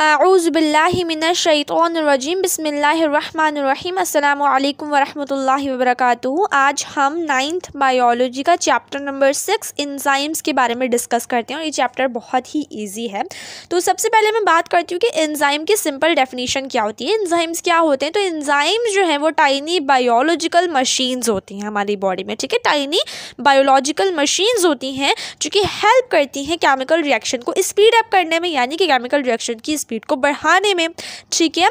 आऊज़बिल्लिमिनशैतरजीम बसमीम अल्लाम वरहमल वबरक आज हम नाइन्थ बायोलॉजी का चैप्टर नंबर सिक्स इन्ज़ाइम्स के बारे में डिस्कस करते हैं और ये चैप्टर बहुत ही इजी है तो सबसे पहले मैं बात करती हूँ कि इन्ज़ाइम की सिंपल डेफिनेशन क्या होती है इन्ज़ाइम्स क्या होते हैं तो इन्जाइम्स जो हैं वो टाइनी बायोलॉजिकल मशीन्स होती हैं हमारी बॉडी में ठीक है टाइनी बायोलॉजिकल मशीन्स होती हैं जो कि हेल्प करती हैं केमिकल रिएक्शन को स्पीड अप करने में यानी कि केमिकल रिएक्शन की स्पीड को बढ़ाने में ठीक है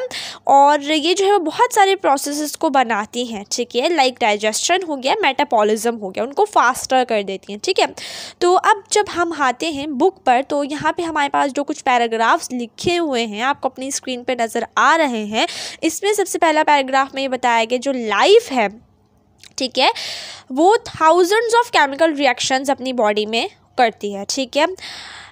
और ये जो है वो बहुत सारे प्रोसेस को बनाती हैं ठीक है लाइक डाइजेशन हो गया मेटापोलिज्म हो गया उनको फास्टर कर देती हैं ठीक है तो अब जब हम आते हैं बुक पर तो यहाँ पे हमारे पास जो कुछ पैराग्राफ्स लिखे हुए हैं आपको अपनी स्क्रीन पर नज़र आ रहे हैं इसमें सबसे पहला पैराग्राफ में ये बताया गया जो लाइफ है ठीक है वो थाउजेंड्स ऑफ केमिकल रिएक्शंस अपनी बॉडी में करती है ठीक है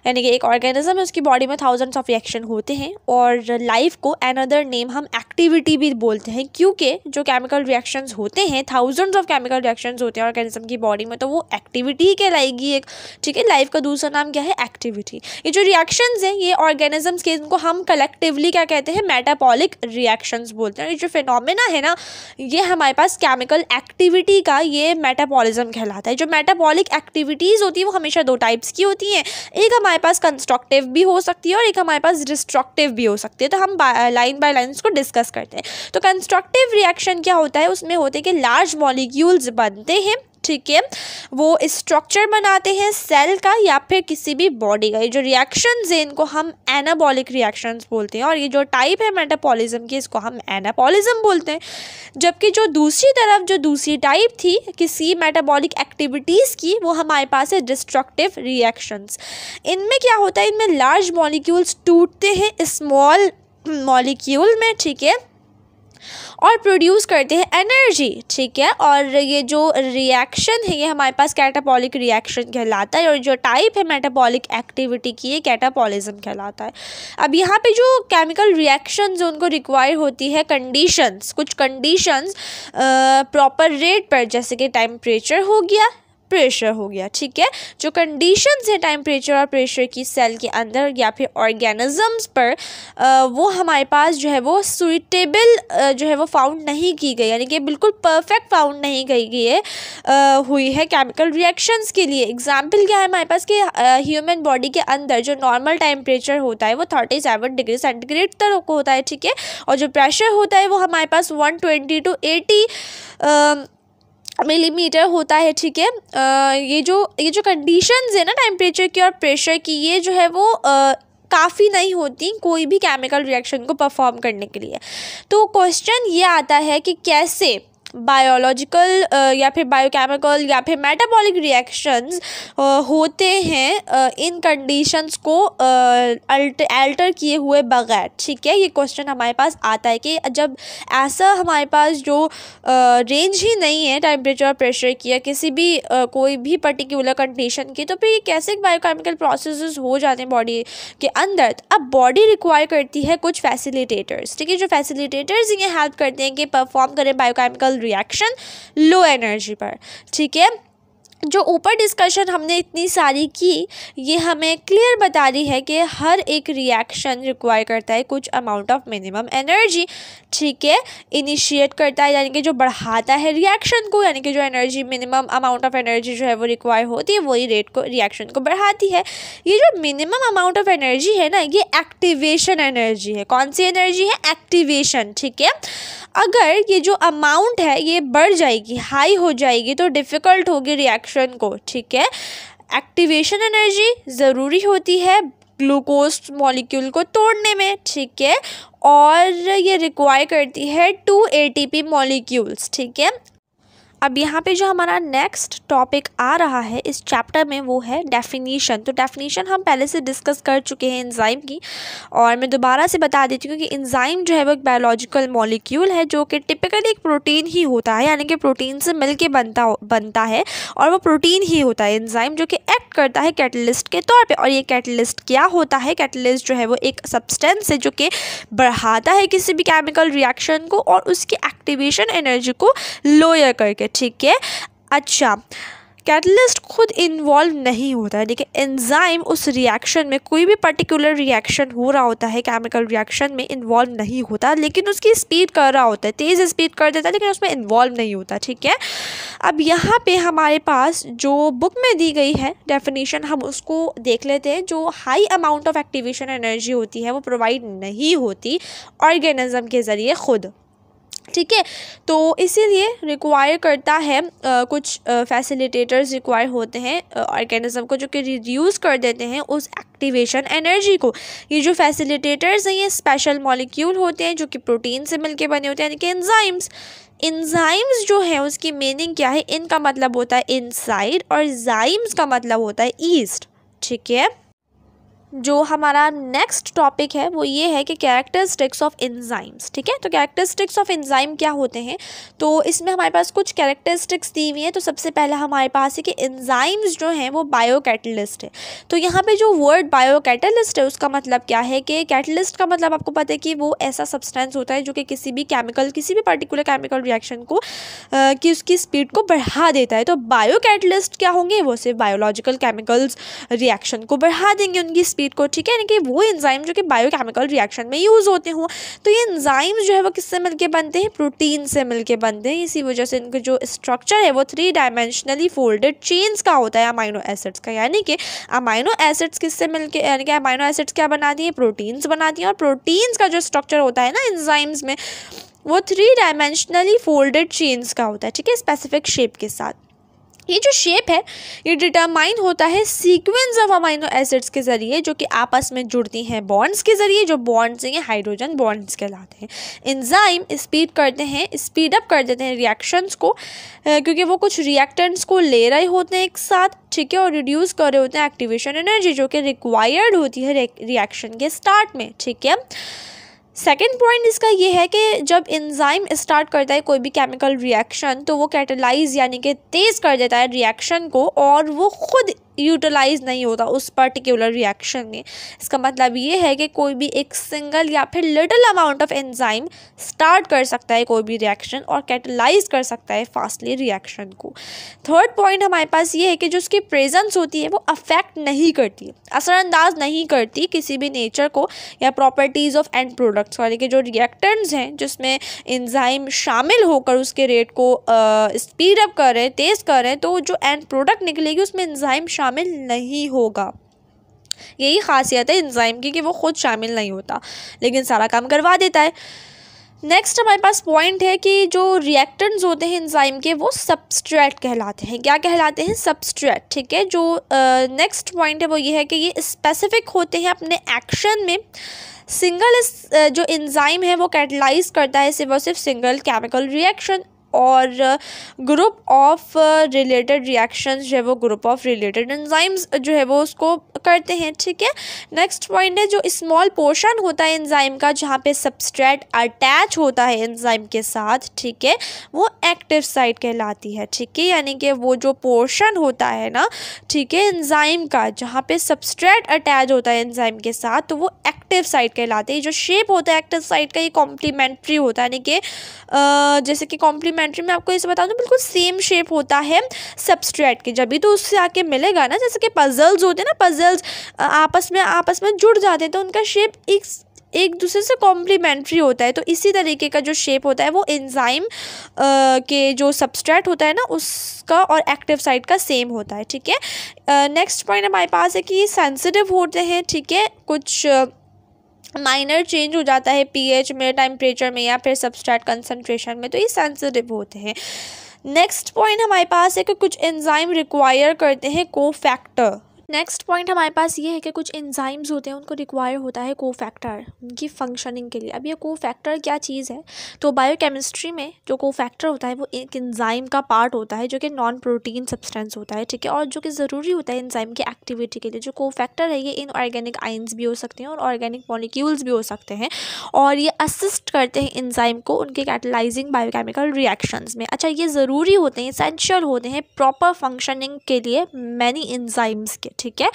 यानी कि एक ऑर्गेनिज्म है उसकी बॉडी में थाउजेंड्स ऑफ रिएक्शन होते हैं और लाइफ को अनदर नेम हम एक्टिविटी भी बोलते हैं क्योंकि जो केमिकल रिएक्शंस होते हैं थाउजेंड्स ऑफ केमिकल रिएक्शंस होते हैं ऑर्गेनिज्म की बॉडी में तो वो एक्टिविटी कहलाएगी एक ठीक है लाइफ का दूसरा नाम क्या है एक्टिविटी ये जो रिएक्शन हैं ये ऑर्गेनिजम्स के इनको हम कलेक्टिवली क्या कहते हैं मेटाबॉलिक रिएक्शन बोलते हैं ये जो फिनोमिना है ना ये हमारे पास केमिकल एक्टिविटी का ये मेटाबॉलिज्म कहलाता है जो मेटाबॉलिक एक्टिविटीज़ होती है वो हमेशा दो टाइप्स की होती हैं एक हमारे हमारे पास कंस्ट्रक्टिव भी हो सकती है और एक हमारे पास डिस्ट्रक्टिव भी हो सकती है तो हम लाइन बाय लाइन उसको डिस्कस करते हैं तो कंस्ट्रक्टिव रिएक्शन क्या होता है उसमें होते हैं कि लार्ज मॉलिक्यूल्स बनते हैं ठीक है वो स्ट्रक्चर बनाते हैं सेल का या फिर किसी भी बॉडी का ये जो रिएक्शन है इनको हम एनाबॉलिक रिएक्शंस बोलते हैं और ये जो टाइप है मेटापोलिज्म की इसको हम एनाबॉलिज्म बोलते हैं जबकि जो दूसरी तरफ जो दूसरी टाइप थी किसी मेटाबॉलिक एक्टिविटीज़ की वो हमारे पास है डिस्ट्रक्टिव रिएक्शंस इनमें क्या होता है इनमें लार्ज मॉलिक्यूल्स टूटते हैं स्मॉल मॉलिक्यूल में ठीक है और प्रोड्यूस करते हैं एनर्जी ठीक है और ये जो रिएक्शन है ये हमारे पास कैटापोलिक रिएक्शन कहलाता है और जो टाइप है मेटाबॉलिक एक्टिविटी की ये कैटापोलिज्म कहलाता है अब यहाँ पे जो केमिकल जो उनको रिक्वायर होती है कंडीशंस कुछ कंडीशंस प्रॉपर रेट पर जैसे कि टेम्परेचर हो गया प्रेशर हो गया ठीक है जो कंडीशन है टेम्परेचर और प्रेशर की सेल के अंदर या फिर ऑर्गेनिजम्स पर वो हमारे पास जो है वो सुइटेबल जो है वो फाउंड नहीं की गई यानी कि बिल्कुल परफेक्ट फाउंड नहीं की गई है हुई है केमिकल रिएक्शंस के लिए एग्जाम्पल क्या है हमारे पास कि ह्यूमन बॉडी के अंदर जो नॉर्मल टेम्परेचर होता है वो थर्टी सेवन डिग्री सेंटीग्रेड तक होता है ठीक है और जो प्रेशर होता है वो हमारे पास one twenty to eighty millimetre होता है ठीक है ये जो ये जो कंडीशंस है ना टेम्परेचर की और प्रेशर की ये जो है वो आ, काफ़ी नहीं होती कोई भी केमिकल रिएक्शन को परफॉर्म करने के लिए तो क्वेश्चन ये आता है कि कैसे बायोलॉजिकल uh, या फिर बायोकेमिकल या फिर मेटाबॉलिक रिएक्शंस uh, होते हैं uh, इन कंडीशंस को अल्टर किए हुए बगैर ठीक है ये क्वेश्चन हमारे पास आता है कि जब ऐसा हमारे पास जो रेंज ही नहीं है टेम्परेचर और प्रेशर की या किसी भी कोई भी पर्टिकुलर कंडीशन की तो फिर ये कैसे बायोकेमिकल प्रोसेस हो जाते हैं बॉडी के अंदर अब बॉडी रिक्वायर करती है कुछ फैसिलिटेटर्स ठीक है जो फैसिलिटेटर्स ये हेल्प करते हैं कि परफॉर्म करें बायोकेमिकल रिएक्शन लो एनर्जी पर ठीक है जो ऊपर डिस्कशन हमने इतनी सारी की ये हमें क्लियर बता रही है कि हर एक रिएक्शन रिक्वायर करता है कुछ अमाउंट ऑफ मिनिमम एनर्जी ठीक है इनिशिएट करता है यानी कि जो बढ़ाता है रिएक्शन को यानी कि जो energy minimum amount of energy जो है वो रिक्वायर होती है वही रेट को रिएक्शन को बढ़ाती है ये जो मिनिमम अमाउंट ऑफ एनर्जी है ना ये एक्टिवेशन एनर्जी है कौन सी एनर्जी है एक्टिवेशन ठीक है अगर ये जो अमाउंट है ये बढ़ जाएगी हाई हो जाएगी तो डिफ़िकल्ट होगी रिएक्शन रिएक्शन को ठीक है एक्टिवेशन एनर्जी ज़रूरी होती है ग्लूकोज मॉलिक्यूल को तोड़ने में ठीक है और ये रिक्वायर करती है टू एटीपी मॉलिक्यूल्स ठीक है अब यहाँ पे जो हमारा नेक्स्ट टॉपिक आ रहा है इस चैप्टर में वो है डेफिनेशन तो डेफिनेशन हम पहले से डिस्कस कर चुके हैं इंजाइम की और मैं दोबारा से बता देती हूँ कि इंजाइम जो है वो एक बायोलॉजिकल मॉलिक्यूल है जो कि टिपिकली एक प्रोटीन ही होता है यानी कि प्रोटीन से मिल के बनता बनता है और वो प्रोटीन ही होता है इंजाइम जो कि एक्ट करता है कैटलिस्ट के तौर पर और ये कैटलिस्ट क्या होता है कैटलिस्ट जो है वो एक सब्सटेंस है जो कि बढ़ाता है किसी भी केमिकल रिएक्शन को और उसकी एक्टिवेशन एनर्जी को लोयर करके ठीक है अच्छा कैटलिस्ट खुद इन्वॉल्व नहीं होता है लेकिन एंजाइम उस रिएक्शन में कोई भी पर्टिकुलर रिएक्शन हो रहा होता है केमिकल रिएक्शन में इन्वॉल्व नहीं होता लेकिन उसकी स्पीड कर रहा होता है तेज़ स्पीड कर देता है लेकिन उसमें इन्वॉल्व नहीं होता ठीक है अब यहाँ पे हमारे पास जो बुक में दी गई है डेफिनेशन हम उसको देख लेते हैं जो high amount of activation energy होती है वो प्रोवाइड नहीं होती ऑर्गेनिज़म के ज़रिए खुद ठीक है तो इसीलिए रिक्वायर करता है आ, कुछ फैसिलिटेटर्स रिक्वायर होते हैं ऑर्गेनिज्म को जो कि रिड्यूस कर देते हैं उस एक्टिवेशन एनर्जी को ये जो फैसिलिटेटर्स हैं ये स्पेशल मॉलिक्यूल होते हैं जो कि प्रोटीन से मिलके बने होते हैं यानी कि एंजाइम्स इन्जाइम्स जो है उसकी मीनिंग क्या है इनका मतलब होता है इनसाइड और जाइम्स का मतलब होता है ईस्ट ठीक है जो हमारा नेक्स्ट टॉपिक है वो ये है कि कैरेक्टरिस्टिक्स ऑफ एंजाइम्स ठीक है तो कैरेक्टरिस्टिक्स ऑफ एंजाइम क्या होते हैं तो इसमें हमारे पास कुछ कैरेक्टरिस्टिक्स दी हुई हैं तो सबसे पहले हमारे पास है कि एंजाइम्स जो हैं वो बायो कैटलिस्ट है तो यहाँ पे जो वर्ड बायो कैटलिस्ट है उसका मतलब क्या है कि कैटलिस्ट का मतलब आपको पता है कि वो ऐसा सब्सटेंस होता है जो कि किसी भी केमिकल किसी भी पर्टिकुलर केमिकल रिएक्शन को कि उसकी स्पीड को बढ़ा देता है तो बायो कैटलिस्ट क्या होंगे वो सिर्फ बायोलॉजिकल केमिकल्स रिएक्शन को बढ़ा देंगे उनकी स्पीड को ठीक है यानी कि वो इंजाइम जो कि बायोकेमिकल रिएक्शन में यूज़ होते हों तो ये इंजाइम्स जो है वो किससे मिलकर बनते हैं प्रोटीन से मिलके बनते हैं इसी वजह से इनका जो स्ट्रक्चर है वो थ्री डायमेंशनली फोल्डेड चेन्स का होता है अमाइनो एसिड्स का यानी कि अमाइनो एसिड्स किससे मिलके यानी कि अमाइनो एसिड्स क्या बनाती हैं प्रोटीन्स बनाती हैं और प्रोटीन्स का जो स्ट्रक्चर होता है ना इंजाइम्स में वो थ्री डायमेंशनली फोल्डेड चेन्स का होता है ठीक है स्पेसिफिक शेप के साथ ये जो शेप है ये डिटरमाइन होता है सीक्वेंस ऑफ अमाइनो एसिड्स के ज़रिए जो कि आपस में जुड़ती हैं बॉन्ड्स के ज़रिए जो बॉन्ड्स हैं हाइड्रोजन बॉन्ड्स कहलाते हैं इंजाइम स्पीड करते हैं स्पीड अप कर देते हैं रिएक्शंस को क्योंकि वो कुछ रिएक्टेंट्स को ले रहे होते हैं एक साथ ठीक है और रिड्यूस कर रहे होते हैं एक्टिवेशन एनर्जी जो कि रिक्वायर्ड होती है रिएक्शन के स्टार्ट में ठीक है सेकेंड पॉइंट इसका ये है कि जब इंजाइम स्टार्ट करता है कोई भी केमिकल रिएक्शन तो वो कैटलाइज यानी कि तेज़ कर देता है रिएक्शन को और वो ख़ुद यूटिलाइज नहीं होता उस पर्टिकुलर रिएक्शन में इसका मतलब ये है कि कोई भी एक सिंगल या फिर little amount of enzyme start कर सकता है कोई भी रिएक्शन और कैटलाइज कर सकता है फास्टली रिएक्शन को थर्ड पॉइंट हमारे पास ये है कि जो उसकी प्रेजेंस होती है वो अफेक्ट नहीं करती असरअंदाज नहीं करती किसी भी नेचर को या properties of end product sorry के जो रिएक्टेंट्स हैं जिसमें इंजाइम शामिल होकर उसके रेट को स्पीड अप कर रहे हैं तेज़ कर रहे हैं तो जो एंड प्रोडक्ट निकलेगी उसमें इंजाइम शामिल नहीं होगा यही खासियत है इंजाइम की कि वो ख़ुद शामिल नहीं होता लेकिन सारा काम करवा देता है नेक्स्ट हमारे पास पॉइंट है कि जो रिएक्टेंट्स होते हैं इंजाइम के वो सबस्ट्रेट कहलाते हैं क्या कहलाते हैं सबस्ट्रेट ठीक है जो नेक्स्ट uh, पॉइंट है वो ये है कि ये स्पेसिफिक होते हैं अपने एक्शन में सिंगल जो इंजाइम है वो कैटलाइज करता है सिर्फ और सिर्फ सिंगल केमिकल रिएक्शन और ग्रुप ऑफ रिलेटेड रिएक्शंस जो है वो ग्रुप ऑफ रिलेटेड एंजाइम्स जो है वो उसको करते हैं ठीक है नेक्स्ट पॉइंट है जो स्मॉल पोर्शन होता है एंजाइम का जहाँ पे सबस्ट्रेट अटैच होता है एंजाइम के साथ ठीक है वो एक्टिव साइट कहलाती है ठीक है यानी कि वो जो पोर्शन होता है ना ठीक है एंजाइम का जहाँ पे सबस्ट्रेट अटैच होता है एंजाइम के साथ तो वो एक्टिव साइट कहलाते हैं जो शेप होता है एक्टिव साइट का ये कॉम्प्लीमेंट्री होता है यानी कि uh, जैसे कि कॉम्प्लीमेंट कॉम्प्लीमेंट्री में आपको इसे बता दूँ बिल्कुल सेम शेप होता है सबस्ट्रेट के जब भी तो उससे आके मिलेगा ना जैसे कि पजल्स होते हैं ना पजल्स आपस में आपस में जुड़ जाते हैं तो उनका शेप एक एक दूसरे से कॉम्प्लीमेंट्री होता है तो इसी तरीके का जो शेप होता है वो एंजाइम के जो सबस्ट्रेट होता है ना उसका और एक्टिव साइड का सेम होता है ठीक है नेक्स्ट पॉइंट हमारे पास है कि ये सेंसिटिव होते हैं ठीक है कुछ आ, माइनर चेंज हो जाता है पीएच में टेम्परेचर में या फिर सबस्ट्रेट कंसनट्रेशन में तो ये सेंसिटिव होते हैं नेक्स्ट पॉइंट हमारे पास है कि कुछ एंजाइम रिक्वायर करते हैं कोफैक्टर नेक्स्ट पॉइंट हमारे पास ये है कि कुछ एंजाइम्स होते हैं उनको रिक्वायर होता है कोफैक्टर उनकी फंक्शनिंग के लिए अब ये को फैक्टर क्या चीज़ है तो बायोकेमिस्ट्री में जो को फैक्टर होता है वो एक एंजाइम का पार्ट होता है जो कि नॉन प्रोटीन सब्सटेंस होता है ठीक है और जो कि ज़रूरी होता है इंजाइम की एक्टिविटी के लिए जो को फैक्टर है ये इन ऑर्गेनिक आइंस भी हो सकते हैं और ऑर्गेनिक मॉलिक्यूल्स भी हो सकते हैं और ये असिस्ट करते हैं इंजाइम को उनके कैटलाइजिंग बायोकेमिकल रिएक्शन में अच्छा ये ज़रूरी होते हैं इसेंशियल होते हैं प्रॉपर फंक्शनिंग के लिए मैनी इन्जाइम्स के ठीक है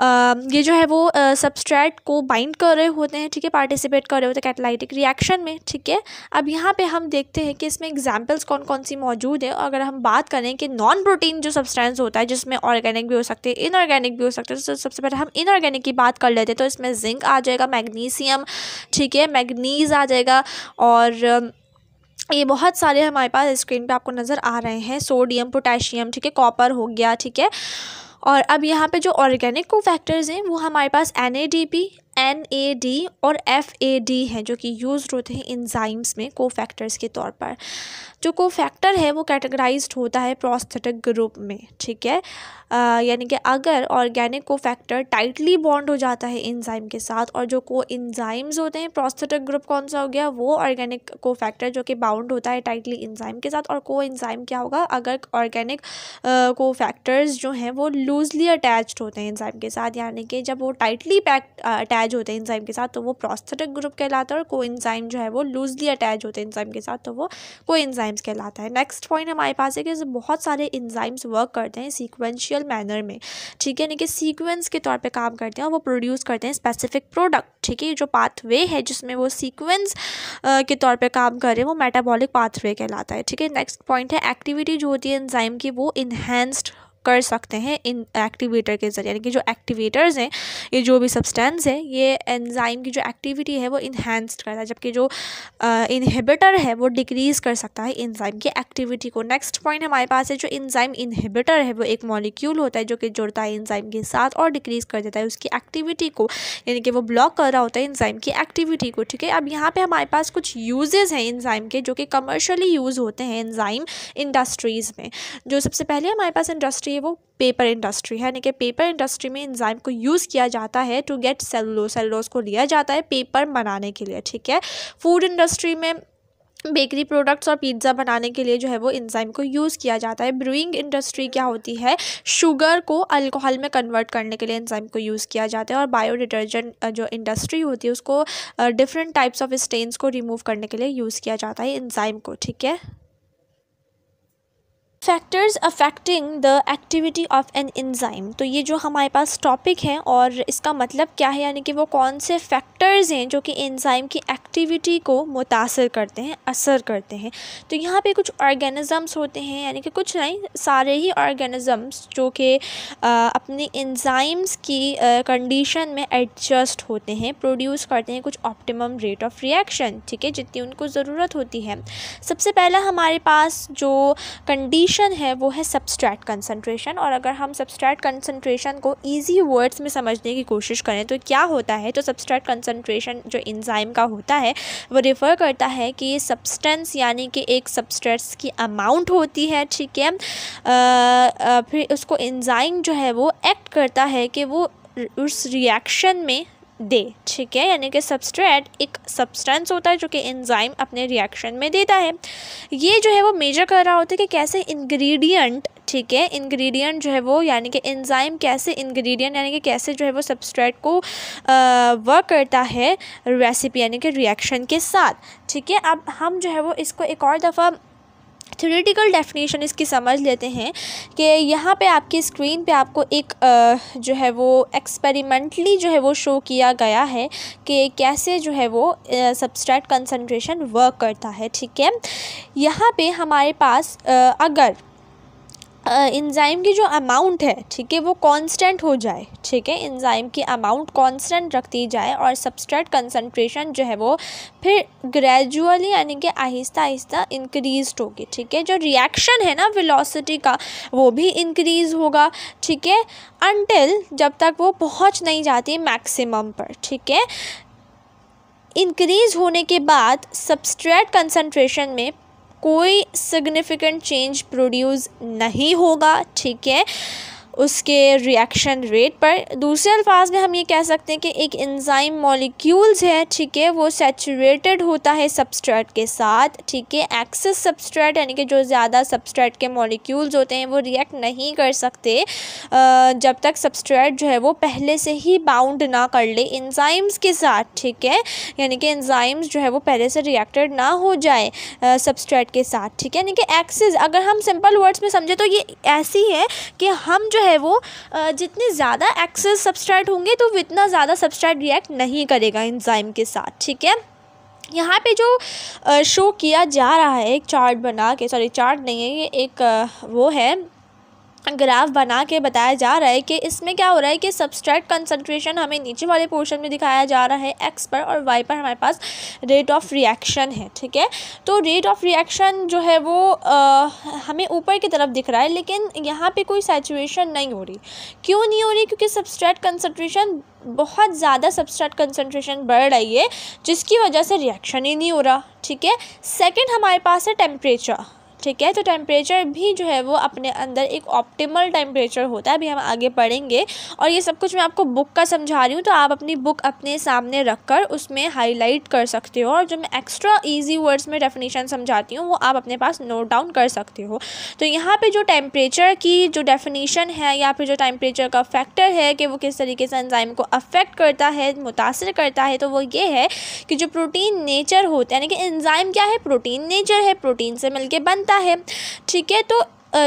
आ, ये जो है वो सबस्ट्रैट को बाइंड कर रहे होते हैं ठीक है पार्टिसिपेट कर रहे होते हैं कैटलाइटिक रिएक्शन में ठीक है अब यहाँ पे हम देखते हैं कि इसमें एग्जांपल्स कौन कौन सी मौजूद है अगर हम बात करें कि नॉन प्रोटीन जो सब्सटेंस होता है जिसमें ऑर्गेनिक भी हो सकते हैं इनऑर्गेनिक भी हो सकते हैं तो सबसे पहले हम इनऑर्गेनिक की बात कर लेते हैं तो इसमें जिंक आ जाएगा मैगनीसियम ठीक है मैगनीज आ जाएगा और ये बहुत सारे हमारे पास स्क्रीन पर आपको नज़र आ रहे हैं सोडियम पोटेशियम ठीक है कॉपर हो गया ठीक है और अब यहाँ पे जो ऑर्गेनिक को फैक्टर्स हैं वो हमारे पास N A D P N A D और एफ ए डी हैं जो कि यूज होते हैं इंजाइम्स में कोफैक्टर्स के तौर पर जो कोफैक्टर है वो कैटेगराइज होता है प्रोस्थेटिक ग्रुप में ठीक है यानी कि अगर ऑर्गेनिक को फैक्टर टाइटली बॉन्ड हो जाता है इंजाइम के साथ और जो को इंजाइम्स होते हैं प्रोस्थेटिक ग्रुप कौन सा हो गया वो ऑर्गेनिक को फैक्टर जो कि बाउंड होता है टाइटली इंजाइम के साथ और को इंजाइम क्या होगा अगर ऑर्गेनिक को फैक्टर्स जो हैं वो लूजली अटैच्ड होते हैं इंजाइम के साथ यानी कि जब वो टाइटली पैक्ट अटैच होते हैं इंजाइम के साथ तो वो प्रोस्थेटिक ग्रुप कहलाता है और को इंजाइम जो है वो लूजली अटैच होते हैं इंजाइम के साथ तो वो को इंजाइम्स कहलाता है नेक्स्ट पॉइंट हमारे पास है कि बहुत सारे इंजाइम्स वर्क करते हैं सीक्वेंशियल नेचुरल मैनर में ठीक है यानी कि सीक्वेंस के तौर पे काम करते हैं और वो प्रोड्यूस करते हैं स्पेसिफिक प्रोडक्ट ठीक है जो पाथवे है जिसमें वो सीक्वेंस के तौर पे काम कर रहे हैं वो मेटाबॉलिक पाथवे कहलाता है ठीक है नेक्स्ट पॉइंट है एक्टिविटी जो होती है एंजाइम की वो इन्हेंस्ड कर सकते हैं इन एक्टिवेटर के ज़रिए यानी कि जो एक्टिवेटर्स हैं ये जो भी सब्सटेंस हैं ये एंजाइम की जो एक्टिविटी है वो इन्हेंस्ड करता है जबकि जो इन्हीबिटर है वो डिक्रीज़ कर सकता है इंजाइम की एक्टिविटी को नेक्स्ट पॉइंट हमारे पास है जो इंजाइम इन्हीबिटर है वो एक मॉलिक्यूल होता है जो कि जुड़ता है इंजाइम के साथ और डिक्रीज़ कर देता है उसकी एक्टिविटी को यानी कि वो ब्लॉक कर रहा होता है इंजाइम की एक्टिविटी को ठीक है अब यहाँ पर हमारे पास कुछ यूजेज़ हैं इंजाइम के जो कि कमर्शली यूज़ होते हैं इंजाइम इंडस्ट्रीज़ में जो सबसे पहले हमारे पास इंडस्ट्री इंडस्ट्री है वो पेपर इंडस्ट्री है यानी कि पेपर इंडस्ट्री में इंजाइम को यूज़ किया जाता है टू गेट सेलो सेलोस को लिया जाता है पेपर बनाने के लिए ठीक है फूड इंडस्ट्री में बेकरी प्रोडक्ट्स और पिज्ज़ा बनाने के लिए जो है वो इंजाइम को यूज़ किया जाता है ब्रूइंग इंडस्ट्री क्या होती है शुगर को अल्कोहल में कन्वर्ट करने के लिए इंजाइम को यूज़ किया जाता है और बायो डिटर्जेंट जो इंडस्ट्री होती है उसको डिफरेंट टाइप्स ऑफ स्टेन्स को रिमूव करने के लिए यूज़ किया जाता है इंजाइम को ठीक है factors affecting the activity of an enzyme तो ये जो हमारे पास टॉपिक है और इसका मतलब क्या है यानी कि वो कौन से फैक्टर्स हैं जो कि एंजाइम की एक्टिविटी को मुतासर करते हैं असर करते हैं तो यहाँ पे कुछ ऑर्गेनिज़म्स होते हैं यानी कि कुछ नहीं सारे ही ऑर्गेनिज़म्स जो कि अपने इन्जाइम्स की कंडीशन में एडजस्ट होते हैं प्रोड्यूस करते हैं कुछ ऑप्टिमम रेट ऑफ रिएक्शन ठीक है जितनी उनको ज़रूरत होती है सबसे पहला हमारे पास जो कंडी कंसनट्रेशन है वो है सबस्ट्रैट कंसनट्रेशन और अगर हम सबस्ट्रैट कंसनट्रेशन को ईजी वर्ड्स में समझने की कोशिश करें तो क्या होता है तो सबस्ट्रैट कंसनट्रेशन जो इंजाइम का होता है वो रिफ़र करता है कि ये सब्सटेंस यानी कि एक सब्सटेंस की अमाउंट होती है ठीक है फिर उसको इंजाइम जो है वो एक्ट करता है कि वो उस रिएक्शन में दे ठीक है यानी कि सबस्ट्रेट एक सब्सटेंस होता है जो कि एंजाइम अपने रिएक्शन में देता है ये जो है वो मेजर कर रहा होता है कि कैसे इंग्रेडिएंट ठीक है इंग्रेडिएंट जो है वो यानी कि एंजाइम कैसे इंग्रेडिएंट यानी कि कैसे जो है वो सबस्ट्रेट को वर्क करता है रेसिपी यानी कि रिएक्शन के साथ ठीक है अब हम जो है वो इसको एक और दफ़ा थ्योरेटिकल डेफिनेशन इसकी समझ लेते हैं कि यहाँ पे आपकी स्क्रीन पे आपको एक जो है वो एक्सपेरिमेंटली जो है वो शो किया गया है कि कैसे जो है वो सब्सट्रैक्ट कंसनट्रेशन वर्क करता है ठीक है यहाँ पे हमारे पास अगर इंजाइम की जो अमाउंट है ठीक है वो कांस्टेंट हो जाए ठीक है इंजाइम की अमाउंट कांस्टेंट रख दी जाए और सबस्ट्रेट कंसनट्रेशन जो है वो फिर ग्रेजुअली यानी कि आहिस्ता आहिस्ता इंक्रीज होगी ठीक है जो रिएक्शन है ना वेलोसिटी का वो भी इंक्रीज़ होगा ठीक है अनटिल जब तक वो पहुंच नहीं जाती मैक्सिमम पर ठीक है इंक्रीज़ होने के बाद सबस्ट्रेट कंसनट्रेशन में कोई सिग्निफिकेंट चेंज प्रोड्यूस नहीं होगा ठीक है उसके रिएक्शन रेट पर दूसरे अल्फाज में हम ये कह सकते हैं कि एक इंजाइम मॉलिक्यूल्स है ठीक है वो सेचूरेटेड होता है सबस्ट्रेट के साथ ठीक है एक्सेस सबस्ट्रेट यानी कि जो ज़्यादा सबस्ट्रेट के मॉलिक्यूल्स होते हैं वो रिएक्ट नहीं कर सकते जब तक सबस्ट्रेट जो है वो पहले से ही बाउंड ना कर ले इंजाइम्स के साथ ठीक है यानी कि इंजाइम्स जो है वो पहले से रिएक्टेड ना हो जाए सबस्ट्रेट के साथ ठीक है यानी कि एक्सेस अगर हम सिंपल वर्ड्स में समझें तो ये ऐसी है कि हम जो है है वो जितने ज़्यादा एक्सेस सब्सट्रैट होंगे तो इतना ज़्यादा सब्सट्रैट रिएक्ट नहीं करेगा इंजाइम के साथ ठीक है यहाँ पे जो शो किया जा रहा है एक चार्ट बना के सॉरी चार्ट नहीं है ये एक वो है ग्राफ बना के बताया जा रहा है कि इसमें क्या हो रहा है कि सबस्ट्रेट कंसनट्रेशन हमें नीचे वाले पोर्शन में दिखाया जा रहा है एक्स पर और वाई पर हमारे पास रेट ऑफ रिएक्शन है ठीक है तो रेट ऑफ रिएक्शन जो है वो आ, हमें ऊपर की तरफ दिख रहा है लेकिन यहाँ पे कोई सेचुएशन नहीं हो रही क्यों नहीं हो रही क्योंकि सबस्ट्रेट कंसनट्रेशन बहुत ज़्यादा सबस्ट्रेट कंसनट्रेशन बढ़ रही है जिसकी वजह से रिएक्शन ही नहीं हो रहा ठीक है सेकेंड हमारे पास है टेम्परेचर ठीक है तो टेम्परेचर भी जो है वो अपने अंदर एक ऑप्टिमल टेम्परेचर होता है अभी हम आगे पढ़ेंगे और ये सब कुछ मैं आपको बुक का समझा रही हूँ तो आप अपनी बुक अपने सामने रख कर उसमें हाईलाइट कर सकते हो और जो मैं एक्स्ट्रा ईजी वर्ड्स में डेफिनेशन समझाती हूँ वो आप अपने पास नोट डाउन कर सकते हो तो यहाँ पर जो टेम्परेचर की जो डेफिनेशन है या फिर जो टेम्परेचर का फैक्टर है कि वो किस तरीके से एंजाइम को अफेक्ट करता है मुतासर करता है तो वो ये है कि जो प्रोटीन नेचर होता है यानी कि एंजाइम क्या है प्रोटीन नेचर है प्रोटीन से मिलकर बनता होता है ठीक है तो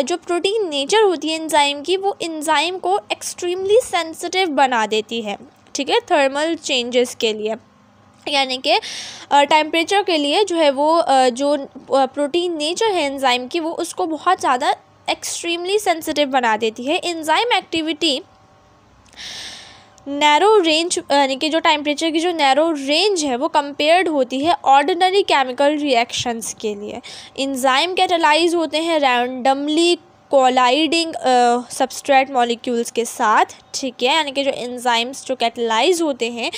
जो प्रोटीन नेचर होती है इंजाइम की वो इंजाइम को एक्सट्रीमली सेंसिटिव बना देती है ठीक है थर्मल चेंजेस के लिए यानी कि टेम्परेचर के लिए जो है वो जो प्रोटीन नेचर है एंजाइम की वो उसको बहुत ज़्यादा एक्सट्रीमली सेंसिटिव बना देती है enzyme activity narrow range uh, यानी कि जो टेम्परेचर की जो नैरो रेंज है वो कंपेयर्ड होती है ऑर्डिनरी केमिकल रिएक्शंस के लिए इंजाइम कैटलाइज होते हैं रैंडमली कोलाइडिंग सबस्ट्रेट मॉलिक्यूल्स के साथ ठीक है यानी कि जो एंजाइम्स जो कैटलाइज होते हैं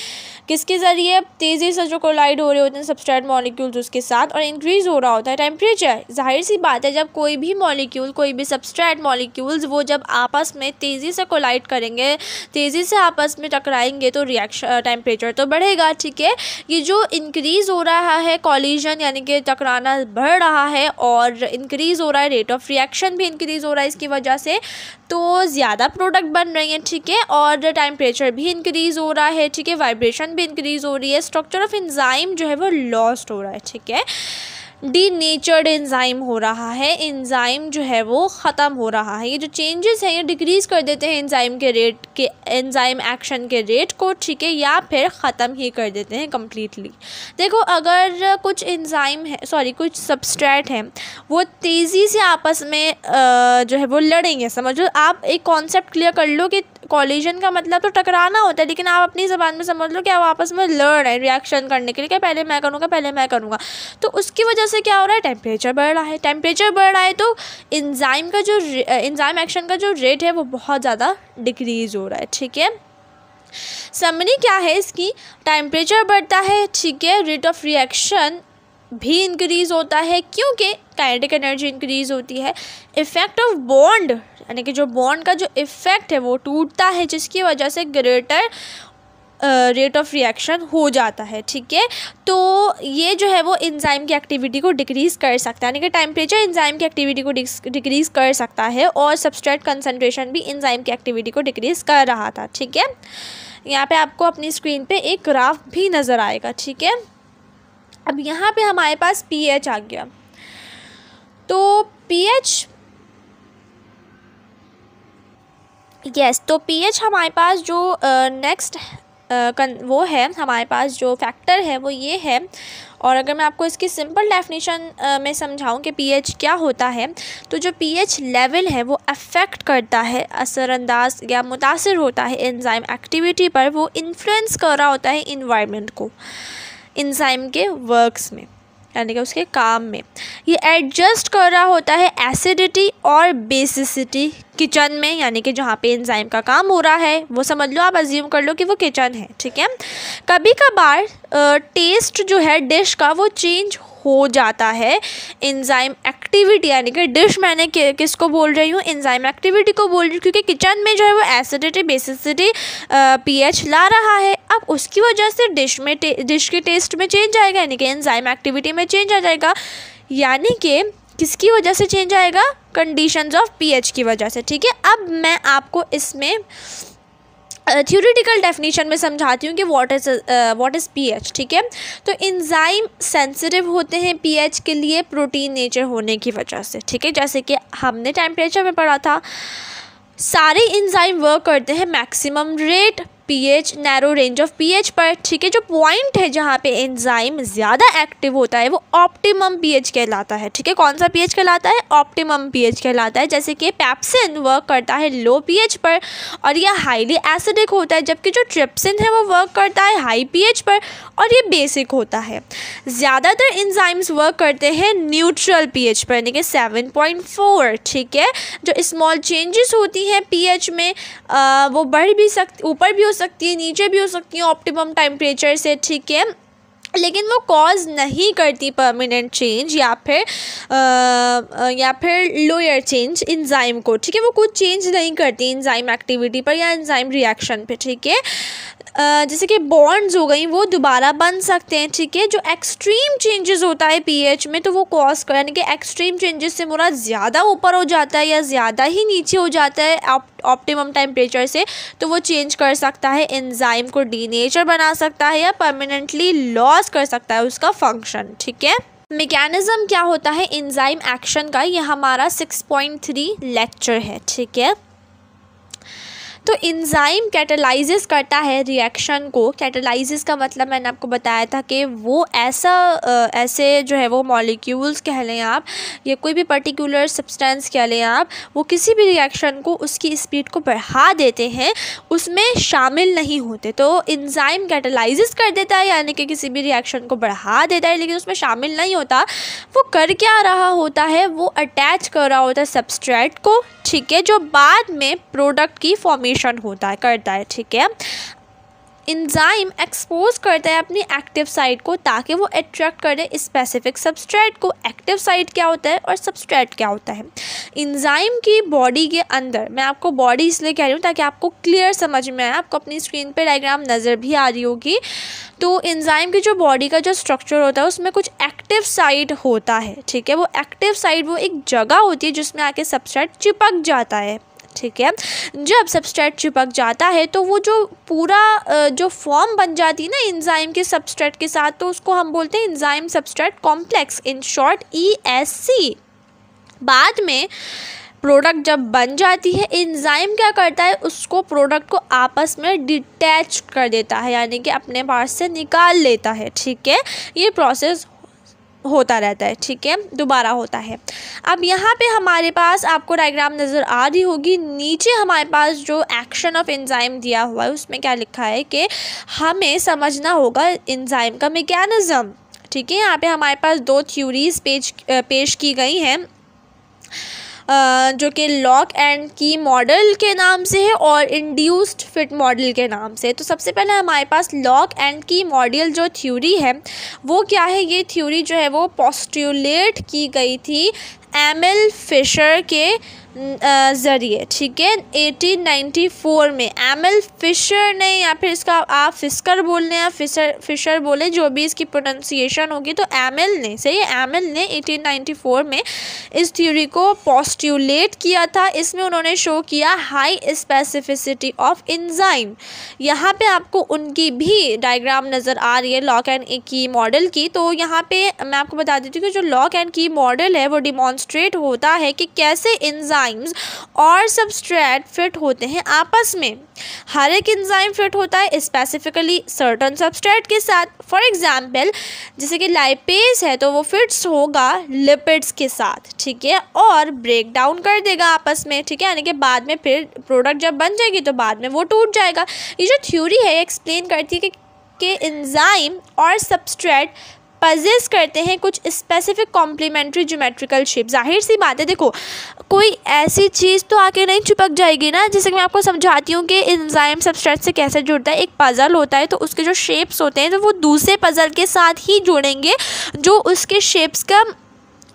किसके ज़रिए तेज़ी से जो कोलाइड हो रहे होते हैं सबस्ट्रेट मॉलिक्यूल्स उसके साथ और इंक्रीज़ हो रहा होता है टेम्परेचर जाहिर सी बात है जब कोई भी मॉलिक्यूल कोई भी सबस्ट्रेट मॉलिक्यूल्स वो जब आपस में तेज़ी से कोलाइड करेंगे तेज़ी से आपस में टकराएंगे तो रिएक्शन टेम्परेचर uh, तो बढ़ेगा ठीक है ये जो इंक्रीज़ हो रहा है कॉलिजन यानी कि टकराना बढ़ रहा है और इंक्रीज़ हो रहा है रेट ऑफ रिएक्शन भी इंक्रीज़ हो रहा है इसकी वजह से तो ज़्यादा प्रोडक्ट बन रही हैं ठीक है और टेम्परेचर भी इंक्रीज़ हो रहा है ठीक है वाइब्रेशन भी इंक्रीज़ हो रही है स्ट्रक्चर ऑफ इंजाइम जो है वो लॉस्ट हो रहा है ठीक है डी नेचर्ड एंजाइम हो रहा है एंजाइम जो है वो ख़त्म हो रहा है ये जो चेंजेस हैं ये डिक्रीज़ कर देते हैं एंजाइम के रेट के एंजाइम एक्शन के रेट को ठीक है या फिर ख़त्म ही कर देते हैं कम्प्लीटली देखो अगर कुछ एंजाइम है सॉरी कुछ सब्सट्रैट हैं वो तेज़ी से आपस में जो है वो लड़ेंगे समझ लो आप एक कॉन्सेप्ट क्लियर कर लो कि कॉलिजन का मतलब तो टकराना होता है लेकिन आप अपनी ज़बान में समझ लो कि आप आपस में लड़ रहे हैं रिएक्शन करने के लिए क्या पहले मैं करूँगा पहले मैं करूँगा तो उसकी वजह से क्या हो रहा है टेम्परेचर बढ़ रहा है टेम्परेचर बढ़ रहा है तो इंजाइम का जो इंजाइम एक्शन का जो रेट है वो बहुत ज़्यादा डिक्रीज़ हो रहा है ठीक है समरी क्या है इसकी टेम्परेचर बढ़ता है ठीक है रेट ऑफ रिएक्शन भी इंक्रीज़ होता है क्योंकि काइनेटिक एनर्जी इंक्रीज़ होती है इफ़ेक्ट ऑफ बॉन्ड यानी कि जो बॉन्ड का जो इफ़ेक्ट है वो टूटता है जिसकी वजह से ग्रेटर रेट ऑफ़ रिएक्शन हो जाता है ठीक है तो ये जो है वो इंजाइम की एक्टिविटी को डिक्रीज़ कर सकता है यानी कि टेम्परेचर इंजाइम की एक्टिविटी को डिक्रीज़ कर सकता है और सबस्ट्रेट कंसनट्रेशन भी इंजाइम की एक्टिविटी को डिक्रीज़ कर रहा था ठीक है यहाँ पे आपको अपनी स्क्रीन पे एक ग्राफ भी नज़र आएगा ठीक है अब यहाँ पे हमारे पास पी एच आ गया तो पी एच यस तो पी एच हमारे पास जो नेक्स्ट uh, वो है हमारे पास जो फैक्टर है वो ये है और अगर मैं आपको इसकी सिंपल डेफिनेशन में समझाऊं कि पीएच क्या होता है तो जो पीएच लेवल है वो अफेक्ट करता है असरअंदाज या मुतासर होता है एंजाइम एक्टिविटी पर वो इन्फ्लुएंस कर रहा होता है इन्वायरमेंट को इंजाइम के वर्क्स में यानी कि उसके काम में ये एडजस्ट कर रहा होता है एसिडिटी और बेसिसिटी किचन में यानी कि जहाँ पे इंजाइम का काम हो रहा है वो समझ लो आप अज्यूम कर लो कि वो किचन है ठीक है कभी कभार टेस्ट जो है डिश का वो चेंज हो जाता है इंजाइम एक्टिविटी यानी कि डिश मैंने किसको बोल रही हूँ इंजाइम एक्टिविटी को बोल रही हूँ क्योंकि किचन में जो है वो एसिडिटी बेसिसिटी पीएच ला रहा है अब उसकी वजह से डिश में डिश के टेस्ट में चेंज आएगा यानी कि इंजाइम एक्टिविटी में चेंज आ जाएगा यानी कि किसकी वजह से चेंज आएगा कंडीशंस ऑफ पीएच की वजह से ठीक है अब मैं आपको इसमें थ्योरेटिकल डेफिनेशन में समझाती हूँ कि what is what is pH ठीक है तो इंजाइम सेंसिटिव होते हैं पीएच के लिए प्रोटीन नेचर होने की वजह से ठीक है जैसे कि हमने टेम्परेचर में पढ़ा था सारे इंजाइम वर्क करते हैं maximum rate pH narrow range of pH पर ठीक है जो पॉइंट है जहाँ पे एंजाइम ज़्यादा एक्टिव होता है वो ऑप्टिमम पीएच कहलाता है ठीक है कौन सा पीएच कहलाता है ऑप्टिमम पीएच कहलाता है जैसे कि पैप्सिन वर्क करता है लो पीएच पर और यह हाईली एसिडिक होता है जबकि जो ट्रिप्सिन है वो वर्क करता है हाई एच पर और ये बेसिक होता है ज़्यादातर इन्जाइम्स वर्क करते हैं न्यूट्रल एच पर यानी कि फोर ठीक है जो स्मॉल चेंजेस होती हैं एच में आ, वो बढ़ भी सकती ऊपर भी हो सकती है नीचे भी हो सकती है ऑप्टिमम टेम्परेचर से ठीक है लेकिन वो कॉज नहीं करती परमानेंट चेंज या फिर आ, या फिर लोअर चेंज इंजाइम को ठीक है वो कुछ चेंज नहीं करती इंजाइम एक्टिविटी पर या इंजाइम रिएक्शन पे ठीक है जैसे कि बॉन्ड्स हो गई वो दोबारा बन सकते हैं ठीक है जो एक्सट्रीम चेंजेस होता है पीएच में तो वो कॉज कर यानी कि एक्सट्रीम चेंजेस से मुरा ज़्यादा ऊपर हो जाता है या ज़्यादा ही नीचे हो जाता है ऑप्टिमम टेम्परेचर से तो वो चेंज कर सकता है एंजाइम को डी बना सकता है या परमानेंटली लॉस कर सकता है उसका फंक्शन ठीक है मेकेनिज़म क्या होता है इंजाइम एक्शन का ये हमारा 6.3 लेक्चर है ठीक है तो इंजाइम कैटलाइजेस करता है रिएक्शन को कैटलाइजेस का मतलब मैंने आपको बताया था कि वो ऐसा ऐसे जो है वो मॉलिक्यूल्स कह लें आप या कोई भी पर्टिकुलर सब्सटेंस कह लें आप वो किसी भी रिएक्शन को उसकी स्पीड को बढ़ा देते हैं उसमें शामिल नहीं होते तो इंजाइम कैटेलाइज़ कर देता है यानी कि किसी भी रिएक्शन को बढ़ा देता है लेकिन उसमें शामिल नहीं होता वो कर क्या रहा होता है वो अटैच कर रहा होता है सबस्ट्रेट को ठीक है जो बाद में प्रोडक्ट की फॉर्मेशन फॉर्मेशन होता है करता है ठीक है इंजाइम एक्सपोज करता है अपनी एक्टिव साइट को ताकि वो अट्रैक्ट कर दे स्पेसिफिक सबस्ट्रेट को एक्टिव साइट क्या होता है और सबस्ट्रेट क्या होता है इंजाइम की बॉडी के अंदर मैं आपको बॉडी इसलिए कह रही हूँ ताकि आपको क्लियर समझ में आए आपको अपनी स्क्रीन पे डायग्राम नज़र भी आ रही होगी तो इंजाइम की जो बॉडी का जो स्ट्रक्चर होता है उसमें कुछ एक्टिव साइट होता है ठीक है वो एक्टिव साइट वो एक जगह होती है जिसमें आके सबस्ट्रेट चिपक जाता है ठीक है जब सबस्ट्रेट चिपक जाता है तो वो जो पूरा जो फॉर्म बन जाती है ना इंजाइम के सबस्ट्रेट के साथ तो उसको हम बोलते हैं enzyme substrate complex in short E S C बाद में प्रोडक्ट जब बन जाती है इंजाइम क्या करता है उसको प्रोडक्ट को आपस में डिटैच कर देता है यानी कि अपने पास से निकाल लेता है ठीक है ये प्रोसेस होता रहता है ठीक है दोबारा होता है अब यहाँ पे हमारे पास आपको डायग्राम नज़र आ रही होगी नीचे हमारे पास जो एक्शन ऑफ एंजाइम दिया हुआ है उसमें क्या लिखा है कि हमें समझना होगा एंजाइम का मेकेनिज़म ठीक है यहाँ पे हमारे पास दो थ्योरीज पेज पेश की गई हैं जो कि लॉक एंड की मॉडल के नाम से है और इंड्यूस्ड फिट मॉडल के नाम से तो सबसे पहले हमारे पास लॉक एंड की मॉडल जो थ्योरी है वो क्या है ये थ्योरी जो है वो पॉस्ट्यूलेट की गई थी एम एल फिशर के ज़रिए ठीक है 1894 में एमल फिशर ने या फिर इसका आप फिस्कर बोल लें या फिशर फिशर बोले जो भी इसकी प्रोनाउंसिएशन होगी तो एमल ने सही है एमएल ने 1894 में इस थ्योरी को पॉस्ट्यूलेट किया था इसमें उन्होंने शो किया हाई स्पेसिफिसिटी ऑफ इंजाइम यहाँ पे आपको उनकी भी डायग्राम नज़र आ रही है लॉक एंड की मॉडल की तो यहाँ पे मैं आपको बता देती हूँ कि जो लॉक एंड की मॉडल है वो डिमॉन्स्ट्रेट होता है कि कैसे इंजाइम एंजाइम्स और सबस्ट्रेट फिट होते हैं आपस में हर एक एंजाइम फिट होता है स्पेसिफिकली सर्टन सबस्ट्रेट के साथ फॉर एग्जांपल जैसे कि लाइपेज है तो वो फिट्स होगा लिपिड्स के साथ ठीक है और ब्रेक डाउन कर देगा आपस में ठीक है यानी कि बाद में फिर प्रोडक्ट जब बन जाएगी तो बाद में वो टूट जाएगा ये जो थ्योरी है एक्सप्लेन करती है कि के इंजाइम और सबस्ट्रेट पजेस करते हैं कुछ स्पेसिफिक कॉम्प्लीमेंट्री जोमेट्रिकल शेप जाहिर सी बात है देखो कोई ऐसी चीज़ तो आके नहीं चिपक जाएगी ना जैसे कि मैं आपको समझाती हूँ कि इंजाइम सबस्ट्रेट से कैसे जुड़ता है एक पज़ल होता है तो उसके जो शेप्स होते हैं तो वो दूसरे पज़ल के साथ ही जुड़ेंगे जो उसके शेप्स का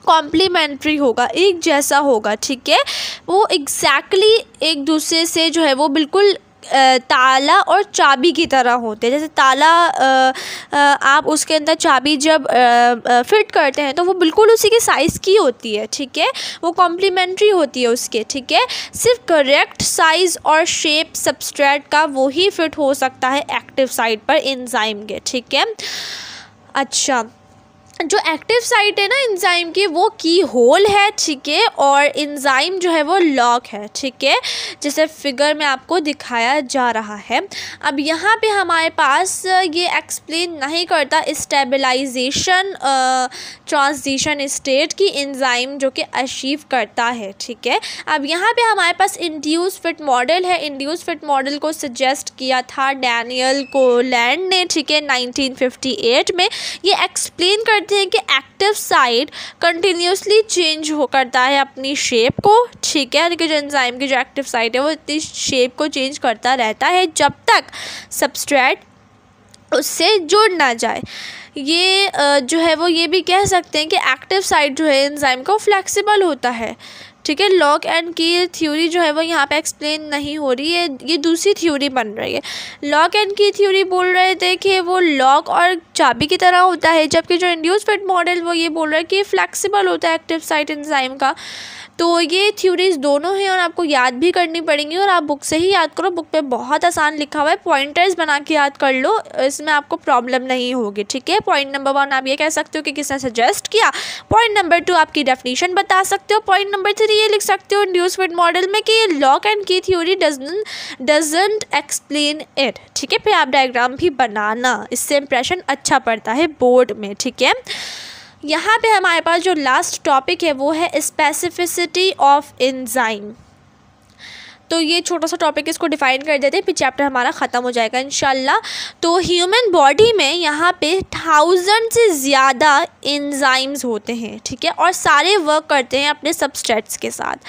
कॉम्प्लीमेंट्री होगा एक जैसा होगा ठीक है वो एग्जैक्टली exactly एक दूसरे से जो है वो बिल्कुल ताला और चाबी की तरह होते हैं जैसे ताला आप उसके अंदर चाबी जब फिट करते हैं तो वो बिल्कुल उसी के साइज़ की होती है ठीक है वो कॉम्प्लीमेंट्री होती है उसके ठीक है सिर्फ करेक्ट साइज़ और शेप सबस्ट्रेट का वो ही फिट हो सकता है एक्टिव साइड पर इंजाइम के ठीक है अच्छा जो एक्टिव साइट है ना इंजाइम की वो की होल है ठीक है और इंजाइम जो है वो लॉक है ठीक है जैसे फिगर में आपको दिखाया जा रहा है अब यहाँ पे हमारे पास ये एक्सप्लेन नहीं करता स्टेबलाइजेशन ट्रांजिशन स्टेट की इंजाइम जो कि अचीव करता है ठीक है अब यहाँ पे हमारे पास इंड्यूस फिट मॉडल है इंड्यूस फिट मॉडल को सजेस्ट किया था डैनियल कोलैंड ने ठीक है नाइनटीन में ये एक्सप्लेन करता कहते हैं कि एक्टिव साइड कंटिन्यूसली चेंज हो करता है अपनी शेप को ठीक है लेकिन एंजाइम की जो एक्टिव साइड है वो इतनी शेप को चेंज करता रहता है जब तक सबस्ट्रैट उससे जुड़ ना जाए ये जो है वो ये भी कह सकते हैं कि एक्टिव साइड जो है एंजाइम का फ्लेक्सिबल होता है ठीक है लॉक एंड की थ्योरी जो है वो यहाँ पे एक्सप्लेन नहीं हो रही है ये दूसरी थ्योरी बन रही है लॉक एंड की थ्योरी बोल रहे थे कि वो लॉक और चाबी की तरह होता है जबकि जो इंड्यूस फिट मॉडल वो ये बोल रहा है कि फ्लैक्सीबल होता है एक्टिव साइट इंजाइम का तो ये थ्योरीज दोनों हैं और आपको याद भी करनी पड़ेंगी और आप बुक से ही याद करो बुक पे बहुत आसान लिखा हुआ है पॉइंटर्स बना के याद कर लो इसमें आपको प्रॉब्लम नहीं होगी ठीक है पॉइंट नंबर वन आप ये कह सकते हो कि किसने सजेस्ट किया पॉइंट नंबर टू आपकी डेफिनेशन बता सकते हो पॉइंट नंबर थ्री ये लिख सकते हो न्यूज फिट मॉडल में कि ये lock and key theory doesn't explain it ठीक है फिर आप डायग्राम भी बनाना इससे इंप्रेशन अच्छा पड़ता है बोर्ड में ठीक है यहाँ पे हमारे पास जो लास्ट टॉपिक है वो है स्पेसिफिसिटी ऑफ इंजाइम तो ये छोटा सा टॉपिक इसको डिफ़ाइन कर देते हैं फिर चैप्टर हमारा ख़त्म हो जाएगा इन तो ह्यूमन बॉडी में यहाँ पे थाउजेंड से ज़्यादा इंजाइम्स होते हैं ठीक है और सारे वर्क करते हैं अपने सबस्टेट्स के साथ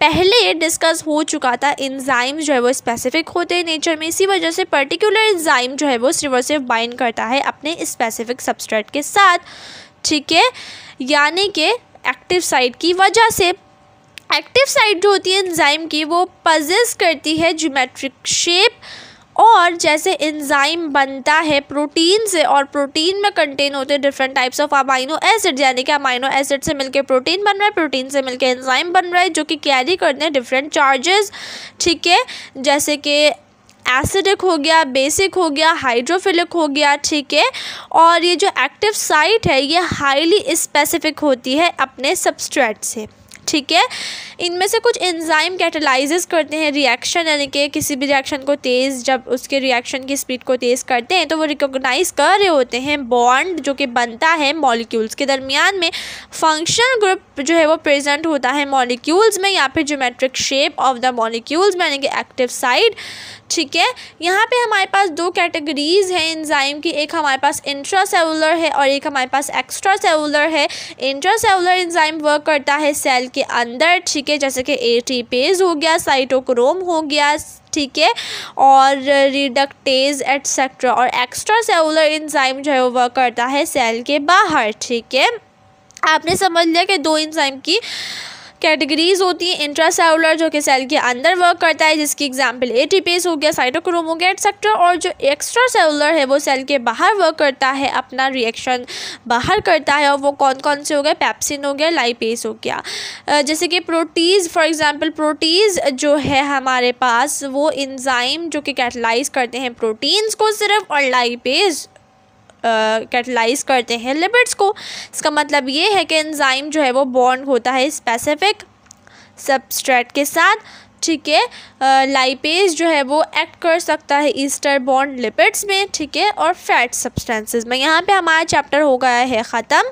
पहले डिस्कस हो चुका था इंजाइम जो है वो स्पेसिफिक होते हैं नेचर में इसी वजह से पर्टिकुलर इंजाइम जो है वो रिवर्सिव बाइंड करता है अपने स्पेसिफिक सबस्ट्रेट के साथ ठीक है यानी कि एक्टिव साइट की वजह से एक्टिव साइट जो होती है एंजाइम की वो पजेस करती है ज्योमेट्रिक शेप और जैसे एंजाइम बनता है प्रोटीन से और प्रोटीन में कंटेन होते हैं different types of amino acid यानी कि अमाइनो एसिड से मिलके प्रोटीन बन रहा है प्रोटीन से मिलके एंजाइम बन रहा है जो कि कैरी करते हैं डिफरेंट चार्जेस ठीक है जैसे कि एसिडिक हो गया बेसिक हो गया हाइड्रोफिलिक हो गया ठीक है और ये जो एक्टिव साइट है ये हाईली स्पेसिफिक होती है अपने सबस्ट्रेट से ठीक है इनमें से कुछ एंजाइम कैटलाइजेस करते हैं रिएक्शन यानी कि किसी भी रिएक्शन को तेज़ जब उसके रिएक्शन की स्पीड को तेज़ करते हैं तो वो रिकोगनाइज़ कर रहे होते हैं बॉन्ड जो कि बनता है मॉलिक्यूल्स के दरमियान में फंक्शनल ग्रुप जो है वो प्रेजेंट होता है मॉलिक्यूल्स में या फिर geometric shape of the molecules में यानी कि एक्टिव साइड ठीक है यहाँ पे हमारे पास दो कैटेगरीज़ हैं इंजाइम की एक हमारे पास इंट्रा सेलुलर है और एक हमारे पास एक्स्ट्रा सेलुलर है इंट्रा सेलुलर इंजाइम वर्क करता है सेल के अंदर ठीक है जैसे कि एटीपेज हो गया साइटोक्रोम हो गया ठीक है और रिडक्टेज एट्सेट्रा और एक्स्ट्रा सेलुलर इंजाइम जो है वो वर्क करता है सेल के बाहर ठीक है आपने समझ लिया कि दो इंजाइम की कैटेगरीज होती हैं इंट्रासेलुलर जो कि सेल के अंदर वर्क करता है जिसकी एग्जांपल एटीपेस हो गया साइटोक्रोम हो गया एक्सेट्रा और जो एक्स्ट्रा सेलुलर है वो सेल के बाहर वर्क करता है अपना रिएक्शन बाहर करता है और वो कौन कौन से हो गए पैप्सिन हो गया लाइपेस हो गया जैसे कि प्रोटीज़ फॉर एग्ज़ाम्पल प्रोटीज़ जो है हमारे पास वो इंजाइम जो कि कैटलाइज करते हैं प्रोटीन्स को सिर्फ और लाइपेज कैटलाइज करते हैं लिपिड्स को इसका मतलब ये है कि एंजाइम जो है वो बॉन्ड होता है स्पेसिफिक सबस्ट्रेट के साथ ठीक है लाइपेज जो है वो एक्ट कर सकता है ईस्टर बॉन्ड लिपिड्स में ठीक है और फैट सब्सटेंसेस में यहाँ पे हमारा चैप्टर हो गया है ख़त्म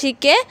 ठीक है